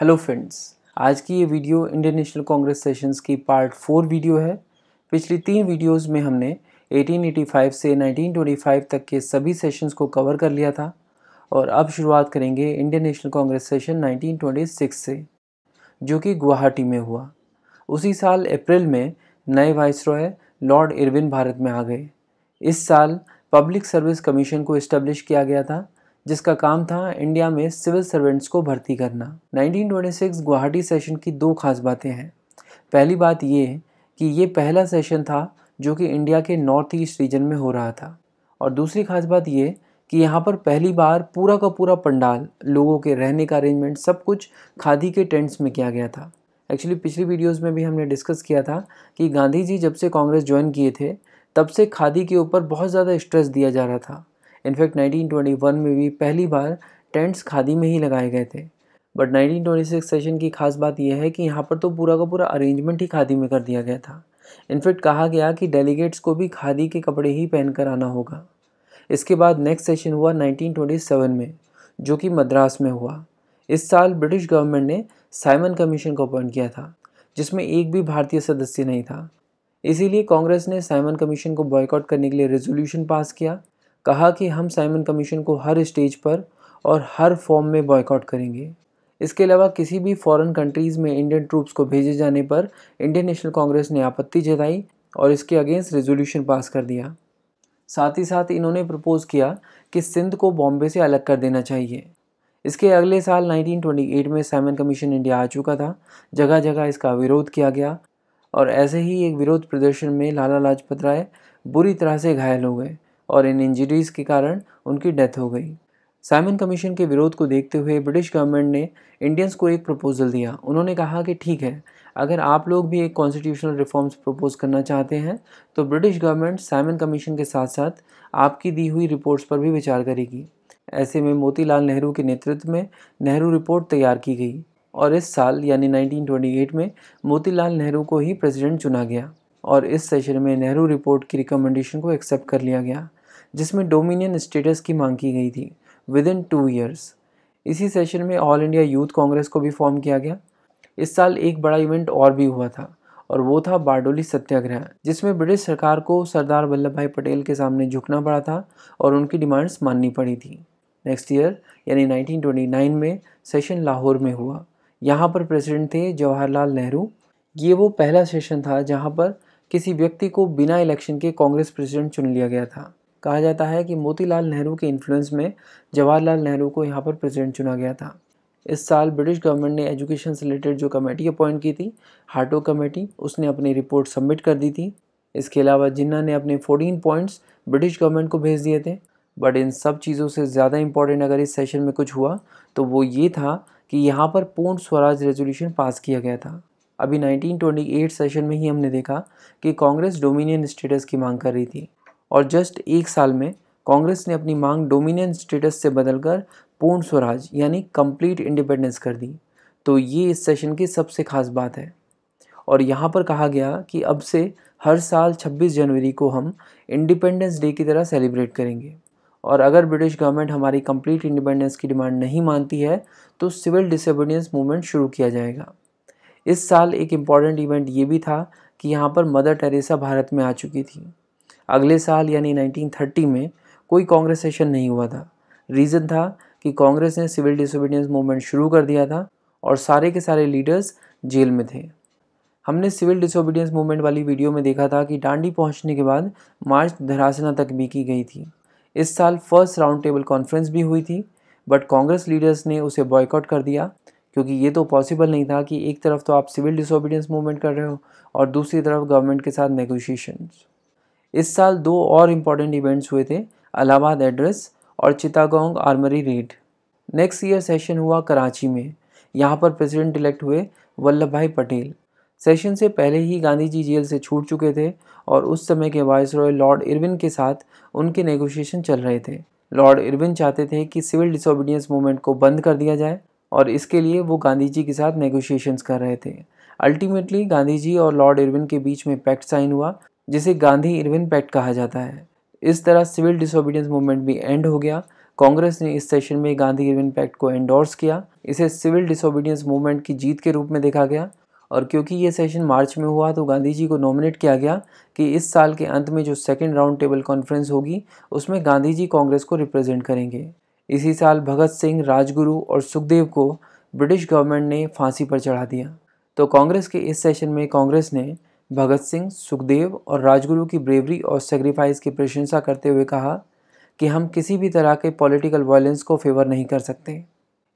hello friends आज की ये video Indian National Congress sessions की पार्ट फोर वीडियो है पिछली तीन वीडियोस में हमने 1885 से 1925 तक के सभी सेशंस को कवर कर लिया था और अब शुरुआत करेंगे इंडियन नेशनल कांग्रेस सेशन 1926 से जो कि गुवाहाटी में हुआ उसी साल अप्रैल में नए viceroy Lord Irwin Bharat में आ गए इस साल पब्लिक सर्विस कमीशन को इस्टेब्लिश किया गया था जिसका काम था इंडिया में सिविल सर्वेंट्स को भर्ती करना 1926 गुवाहाटी सेशन की दो खास बातें हैं पहली बात ये कि ये पहला सेशन था जो कि इंडिया के नॉर्थ ईस्ट रीजन में हो रहा था और दूसरी खास बात ये कि यहाँ पर पहली बार पूरा का पूरा पंडाल लोगों के रहने का अरेंजमेंट सब कुछ खादी के टेंट्स में किया गया था एक्चुअली पिछली वीडियोस में भी हमने डिस्कस किया था कि गांधी जी जब से कांग्रेस ज्वाइन किए थे तब से खादी के ऊपर बहुत ज़्यादा स्ट्रेस दिया जा रहा था इनफैक्ट 1921 में भी पहली बार टेंट्स खादी में ही लगाए गए थे बट 1926 सेशन की खास बात यह है कि यहाँ पर तो पूरा का पूरा अरेंजमेंट ही खादी में कर दिया गया था इनफैक्ट कहा गया कि डेलीगेट्स को भी खादी के कपड़े ही पहन आना होगा इसके बाद नेक्स्ट सेशन हुआ 1927 में जो कि मद्रास में हुआ इस साल ब्रिटिश गवर्नमेंट ने साइमन कमीशन को अपॉइंट किया था जिसमें एक भी भारतीय सदस्य नहीं था इसीलिए कांग्रेस ने साइमन कमीशन को बॉयकॉट करने के लिए रेजोल्यूशन पास किया कहा कि हम साइमन कमीशन को हर स्टेज पर और हर फॉर्म में बॉयकॉट करेंगे इसके अलावा किसी भी फॉरेन कंट्रीज़ में इंडियन ट्रूप्स को भेजे जाने पर इंडियन नेशनल कांग्रेस ने आपत्ति जताई और इसके अगेंस्ट रेजोल्यूशन पास कर दिया साथ ही साथ इन्होंने प्रपोज़ किया कि सिंध को बॉम्बे से अलग कर देना चाहिए इसके अगले साल 1928 में साइमन कमीशन इंडिया आ चुका था जगह जगह इसका विरोध किया गया और ऐसे ही एक विरोध प्रदर्शन में लाला लाजपत राय बुरी तरह से घायल हो गए और इन इंजरीज के कारण उनकी डेथ हो गई साइमन कमीशन के विरोध को देखते हुए ब्रिटिश गवर्नमेंट ने इंडियंस को एक प्रपोज़ल दिया उन्होंने कहा कि ठीक है अगर आप लोग भी एक कॉन्स्टिट्यूशनल रिफॉर्म्स प्रपोज़ करना चाहते हैं तो ब्रिटिश गवर्नमेंट साइमन कमीशन के साथ साथ आपकी दी हुई रिपोर्ट्स पर भी विचार करेगी ऐसे में मोतीलाल नेहरू के नेतृत्व में नेहरू रिपोर्ट तैयार की गई और इस साल यानी 1928 में मोतीलाल नेहरू को ही प्रेसिडेंट चुना गया और इस सेशन में नेहरू रिपोर्ट की रिकमेंडेशन को एक्सेप्ट कर लिया गया जिसमें डोमिनियन स्टेटस की मांग की गई थी विद इन टू ईयर्स इसी सेशन में ऑल इंडिया यूथ कांग्रेस को भी फॉर्म किया गया इस साल एक बड़ा इवेंट और भी हुआ था और वो था बारडोली सत्याग्रह जिसमें ब्रिटिश सरकार को सरदार वल्लभ भाई पटेल के सामने झुकना पड़ा था और उनकी डिमांड्स माननी पड़ी थी नेक्स्ट ईयर यानी 1929 में सेशन लाहौर में हुआ यहाँ पर प्रेसिडेंट थे जवाहरलाल नेहरू ये वो पहला सेशन था जहाँ पर किसी व्यक्ति को बिना इलेक्शन के कांग्रेस प्रेसिडेंट चुन लिया गया था कहा जाता है कि मोतीलाल नेहरू के इन्फ्लुएंस में जवाहरलाल नेहरू को यहाँ पर प्रेसिडेंट चुना गया था इस साल ब्रिटिश गवर्नमेंट ने एजुकेशन से रिलेटेड जो कमेटी अपॉइंट की थी हार्टो कमेटी उसने अपनी रिपोर्ट सबमिट कर दी थी इसके अलावा जिन्ना ने अपने 14 पॉइंट्स ब्रिटिश गवर्नमेंट को भेज दिए थे बट इन सब चीज़ों से ज़्यादा इंपॉर्टेंट अगर इस सेशन में कुछ हुआ तो वो ये था कि यहाँ पर पूर्ण स्वराज रेजोल्यूशन पास किया गया था अभी 1928 सेशन में ही हमने देखा कि कांग्रेस डोमिनियन स्टेटस की मांग कर रही थी और जस्ट एक साल में कांग्रेस ने अपनी मांग डोमिनियन स्टेटस से बदलकर पूर्ण स्वराज यानी कंप्लीट इंडिपेंडेंस कर दी तो ये इस सेशन की सबसे खास बात है और यहाँ पर कहा गया कि अब से हर साल 26 जनवरी को हम इंडिपेंडेंस डे की तरह सेलिब्रेट करेंगे और अगर ब्रिटिश गवर्नमेंट हमारी कंप्लीट इंडिपेंडेंस की डिमांड नहीं मानती है तो सिविल डिसबिडियंस मूवमेंट शुरू किया जाएगा इस साल एक इम्पॉर्टेंट इवेंट ये भी था कि यहाँ पर मदर टेरेसा भारत में आ चुकी थी अगले साल यानी 1930 में कोई कांग्रेस सेशन नहीं हुआ था रीज़न था कि कांग्रेस ने सिविल डिसोबीडियंस मूवमेंट शुरू कर दिया था और सारे के सारे लीडर्स जेल में थे हमने सिविल डिसोबीडियंस मूवमेंट वाली वीडियो में देखा था कि डांडी पहुंचने के बाद मार्च धरासना तक भी की गई थी इस साल फर्स्ट राउंड टेबल कॉन्फ्रेंस भी हुई थी बट कांग्रेस लीडर्स ने उसे बॉयकॉट कर दिया क्योंकि ये तो पॉसिबल नहीं था कि एक तरफ तो आप सिविल डिसोबीडियंस मूवमेंट कर रहे हो और दूसरी तरफ गवर्नमेंट के साथ नेगोशिएशंस इस साल दो और इम्पॉर्टेंट इवेंट्स हुए थे अलाहाबाद एड्रेस और Chittagong armoury raid next year session हुआ कराची में यहाँ पर प्रेसिडेंट इलेक्ट हुए वल्लभ भाई पटेल सेशन से पहले ही गांधी जी जेल से छूट चुके थे और उस समय के वाइस रॉय लॉर्ड इरविन के साथ उनके नेगोशिएशन चल रहे थे लॉर्ड इरविन चाहते थे कि सिविल डिसोबीडियंस मूवमेंट को बंद कर दिया जाए और इसके लिए वो गांधी जी के साथ नेगोशिएशंस कर रहे थे अल्टीमेटली गांधी जी और लॉर्ड इरविन के बीच में पैक्ट साइन हुआ जिसे गांधी इरविन पैक्ट कहा जाता है इस तरह सिविल डिसोबीडियंस मूवमेंट भी एंड हो गया कांग्रेस ने इस सेशन में गांधी इरविन पैक्ट को एंडोर्स किया इसे सिविल डिसोबीडियंस मूवमेंट की जीत के रूप में देखा गया और क्योंकि ये सेशन मार्च में हुआ तो गांधी जी को नॉमिनेट किया गया कि इस साल के अंत में जो सेकेंड राउंड टेबल कॉन्फ्रेंस होगी उसमें गांधी जी कांग्रेस को रिप्रेजेंट करेंगे इसी साल भगत सिंह राजगुरु और सुखदेव को ब्रिटिश गवर्नमेंट ने फांसी पर चढ़ा दिया तो कांग्रेस के इस सेशन में कांग्रेस ने भगत सिंह सुखदेव और राजगुरु की ब्रेवरी और सेक्रीफाइस की प्रशंसा करते हुए कहा कि हम किसी भी तरह के पॉलिटिकल वायलेंस को फेवर नहीं कर सकते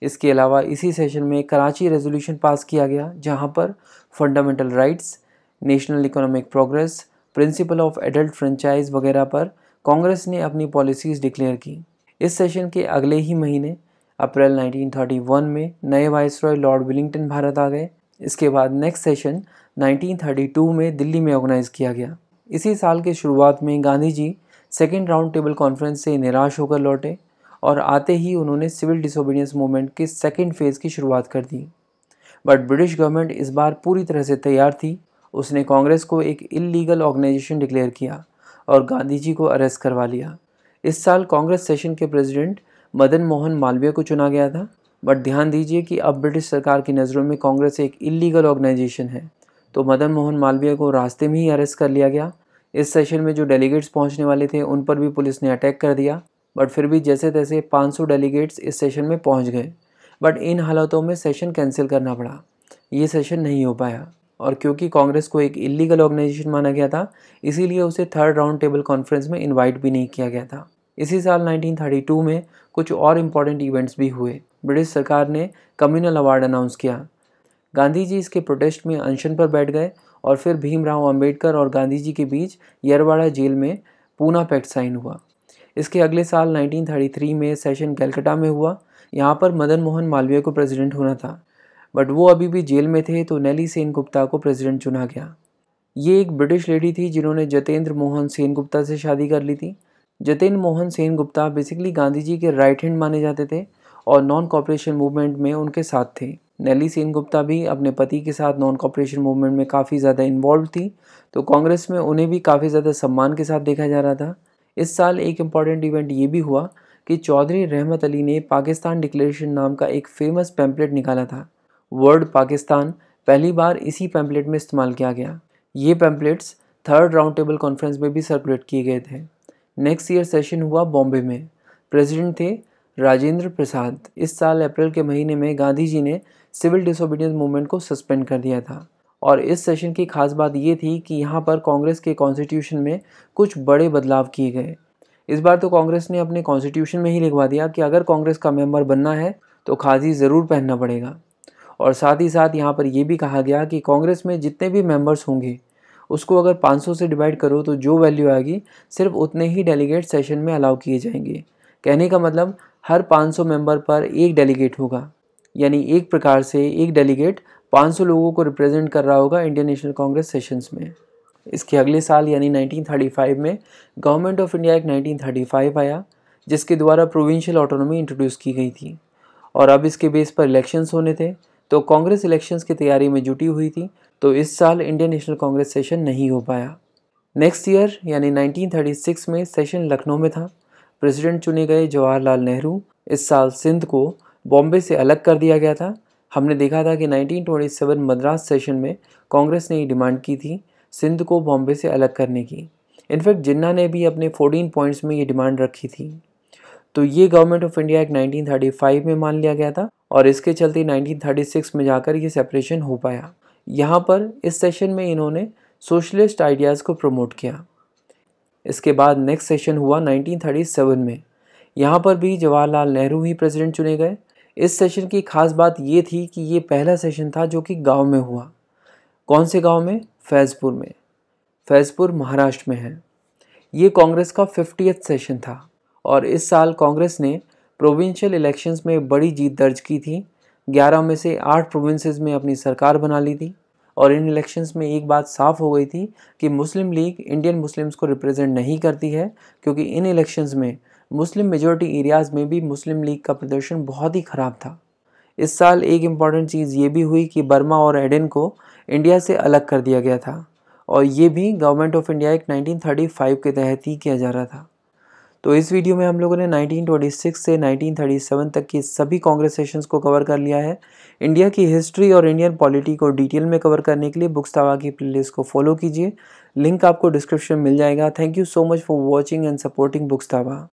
इसके अलावा इसी सेशन में कराची रेजोल्यूशन पास किया गया जहां पर fundamental rights national economic progress principle of adult franchise वगैरह पर कांग्रेस ने अपनी पॉलिसीज़ डिक्लेयर की इस सेशन के अगले ही महीने अप्रैल 1931 में नए रॉय लॉर्ड विलिंगटन भारत आ गए इसके बाद नेक्स्ट सेशन 1932 में दिल्ली में ऑर्गेनाइज़ किया गया इसी साल के शुरुआत में Gandhi ji second round table conference से निराश होकर लौटे और आते ही उन्होंने सिविल डिसोबीडियंस मूवमेंट के सेकेंड फेज़ की शुरुआत कर दी बट ब्रिटिश गवर्नमेंट इस बार पूरी तरह से तैयार थी उसने कांग्रेस को एक इलीगल ऑर्गेनाइजेशन डिक्लेयर किया और गांधी जी को अरेस्ट करवा लिया इस साल कांग्रेस सेशन के प्रेसिडेंट मदन मोहन मालवीय को चुना गया था बट ध्यान दीजिए कि अब ब्रिटिश सरकार की नज़रों में कांग्रेस एक इलीगल ऑर्गेनाइजेशन है तो मदन मोहन मालवीय को रास्ते में ही अरेस्ट कर लिया गया इस सेशन में जो डेलीगेट्स पहुंचने वाले थे उन पर भी पुलिस ने अटैक कर दिया बट फिर भी जैसे तैसे 500 डेलीगेट्स इस सेशन में पहुंच गए बट इन हालातों में सेशन कैंसिल करना पड़ा ये सेशन नहीं हो पाया और क्योंकि कांग्रेस को एक इलीगल ऑर्गेनाइजेशन माना गया था इसीलिए उसे थर्ड राउंड टेबल कॉन्फ्रेंस में इनवाइट भी नहीं किया गया था इसी साल 1932 में कुछ और इम्पॉर्टेंट इवेंट्स भी हुए ब्रिटिश सरकार ने कम्युनल अवार्ड अनाउंस किया गांधी जी इसके प्रोटेस्ट में अनशन पर बैठ गए और फिर भीमराव अंबेडकर और गांधी जी के बीच यरवाड़ा जेल में पूना पैक्ट साइन हुआ इसके अगले साल 1933 में सेशन कैलकटा में हुआ यहाँ पर मदन मोहन मालवीय को प्रेसिडेंट होना था बट वो अभी भी जेल में थे तो नैली सेन गुप्ता को प्रेसिडेंट चुना गया ये एक ब्रिटिश लेडी थी जिन्होंने जतेंद्र मोहन सेन गुप्ता से शादी कर ली थी जतेंद्र मोहन सेन गुप्ता बेसिकली गांधी जी के राइट हैंड माने जाते थे और नॉन कॉपरेशन मूवमेंट में उनके साथ थे नैली सेन गुप्ता भी अपने पति के साथ नॉन कॉपरेशन मूवमेंट में काफ़ी ज़्यादा इन्वॉल्व थी तो कांग्रेस में उन्हें भी काफ़ी ज़्यादा सम्मान के साथ देखा जा रहा था इस साल एक इम्पॉर्टेंट इवेंट ये भी हुआ कि चौधरी रहमत अली ने पाकिस्तान डिक्लेरेशन नाम का एक फेमस पैम्पलेट निकाला था वर्ड पाकिस्तान पहली बार इसी पैम्पलेट में इस्तेमाल किया गया ये pamphlets third round table conference में भी सर्कुलेट किए गए थे नेक्स्ट ईयर सेशन हुआ बॉम्बे में प्रेसिडेंट थे राजेंद्र प्रसाद इस साल अप्रैल के महीने में गांधी जी ने सिविल डिसोबीडियंस मूवमेंट को सस्पेंड कर दिया था और इस सेशन की खास बात ये थी कि यहाँ पर कांग्रेस के कॉन्स्टिट्यूशन में कुछ बड़े बदलाव किए गए इस बार तो कांग्रेस ने अपने कॉन्स्टिट्यूशन में ही लिखवा दिया कि अगर कांग्रेस का मेंबर बनना है तो खादी ज़रूर पहनना पड़ेगा और साथ ही साथ यहाँ पर यह भी कहा गया कि कांग्रेस में जितने भी मेंबर्स होंगे उसको अगर 500 से डिवाइड करो तो जो वैल्यू आएगी सिर्फ उतने ही डेलीगेट सेशन में अलाउ किए जाएंगे कहने का मतलब हर 500 मेंबर पर एक डेलीगेट होगा यानी एक प्रकार से एक डेलीगेट 500 लोगों को रिप्रेजेंट कर रहा होगा इंडियन नेशनल कांग्रेस सेशंस में इसके अगले साल यानी 1935 में गवर्नमेंट ऑफ इंडिया एक्ट 1935 आया जिसके द्वारा प्रोविंशियल ऑटोनॉमी इंट्रोड्यूस की गई थी और अब इसके बेस पर इलेक्शंस होने थे तो कांग्रेस इलेक्शंस की तैयारी में जुटी हुई थी तो इस साल इंडियन नेशनल कांग्रेस सेशन नहीं हो पाया नेक्स्ट ईयर यानी 1936 में सेशन लखनऊ में था प्रेसिडेंट चुने गए जवाहरलाल नेहरू इस साल सिंध को बॉम्बे से अलग कर दिया गया था हमने देखा था कि 1927 मद्रास सेशन में कांग्रेस ने डिमांड की थी सिंध को बॉम्बे से अलग करने की इनफैक्ट जिन्ना ने भी अपने 14 पॉइंट्स में ये डिमांड रखी थी तो ये गवर्नमेंट ऑफ इंडिया एक्ट 1935 में मान लिया गया था और इसके चलते 1936 में जाकर ये सेपरेशन हो पाया यहाँ पर इस सेशन में इन्होंने सोशलिस्ट आइडियाज़ को प्रमोट किया इसके बाद नेक्स्ट सेशन हुआ 1937 में यहाँ पर भी जवाहरलाल नेहरू ही प्रेसिडेंट चुने गए इस सेशन की खास बात ये थी कि ये पहला सेशन था जो कि गांव में हुआ कौन से गांव में फैज़पुर में फैज़पुर महाराष्ट्र में है ये कांग्रेस का फिफ्टियथ सेशन था और इस साल कांग्रेस ने प्रोविंशियल इलेक्शंस में बड़ी जीत दर्ज की थी 11 में से 8 प्रोविंसेस में अपनी सरकार बना ली थी और इन इलेक्शंस में एक बात साफ हो गई थी कि मुस्लिम लीग इंडियन मुस्लिम्स को रिप्रेजेंट नहीं करती है क्योंकि इन इलेक्शंस में मुस्लिम मेजोरिटी एरियाज़ में भी मुस्लिम लीग का प्रदर्शन बहुत ही ख़राब था इस साल एक इम्पॉर्टेंट चीज़ ये भी हुई कि बर्मा और एडन को इंडिया से अलग कर दिया गया था और ये भी गवर्नमेंट ऑफ इंडिया एक्ट 1935 के तहत ही किया जा रहा था तो इस वीडियो में हम लोगों ने 1926 से 1937 तक की सभी कांग्रेस सेशंस को कवर कर लिया है इंडिया की हिस्ट्री और इंडियन पॉलिटी को डिटेल में कवर करने के लिए बुक्स तावा की प्लेलिस्ट को फॉलो कीजिए लिंक आपको डिस्क्रिप्शन मिल जाएगा thank you so much for watching and supporting books तावा